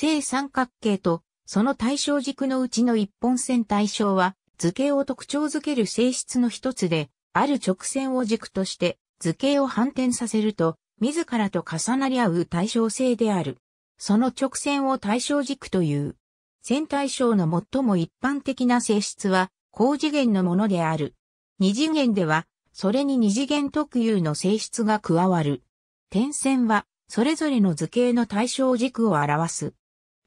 正三角形と、その対称軸のうちの一本線対称は、図形を特徴づける性質の一つで、ある直線を軸として、図形を反転させると、自らと重なり合う対称性である。その直線を対称軸という。線対称の最も一般的な性質は、高次元のものである。二次元では、それに二次元特有の性質が加わる。点線は、それぞれの図形の対称軸を表す。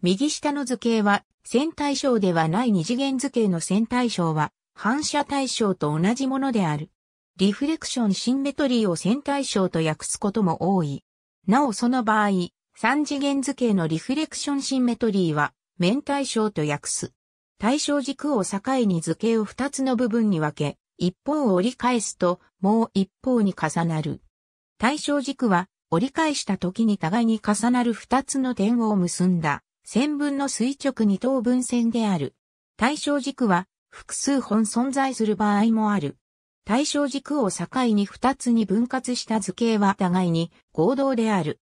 右下の図形は、線対称ではない二次元図形の線対称は、反射対称と同じものである。リフレクションシンメトリーを線対称と訳すことも多い。なおその場合、三次元図形のリフレクションシンメトリーは、面対称と訳す。対称軸を境に図形を二つの部分に分け、一方を折り返すと、もう一方に重なる。対称軸は、折り返した時に互いに重なる二つの点を結んだ線分の垂直二等分線である。対象軸は複数本存在する場合もある。対象軸を境に二つに分割した図形は互いに合同である。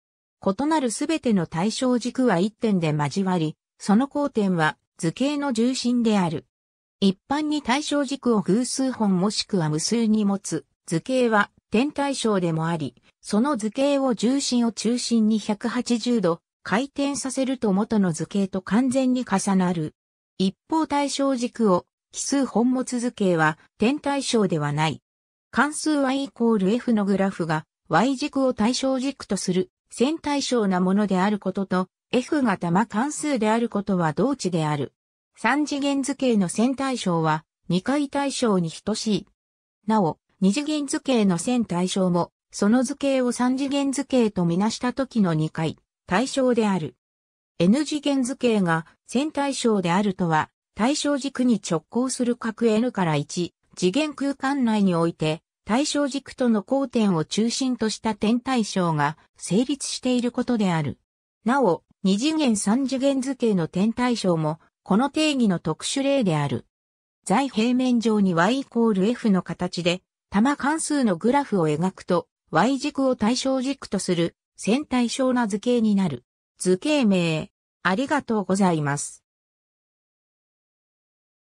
異なるすべての対象軸は一点で交わり、その交点は図形の重心である。一般に対象軸を偶数本もしくは無数に持つ図形は点対称でもあり、その図形を重心を中心に180度回転させると元の図形と完全に重なる。一方対象軸を奇数本物図形は点対象ではない。関数 y イコール f のグラフが y 軸を対象軸とする線対称なものであることと f が玉関数であることは同値である。三次元図形の線対称は二回対称に等しい。なお、二次元図形の線対称もその図形を三次元図形とみなした時の二回対象である。N 次元図形が線対称であるとは、対象軸に直行する角 N から1次元空間内において、対象軸との交点を中心とした点対称が成立していることである。なお、二次元三次元図形の点対称も、この定義の特殊例である。在平面上に y イコール f の形で、多摩関数のグラフを描くと、y 軸を対象軸とする線対称な図形になる。図形名、ありがとうございます。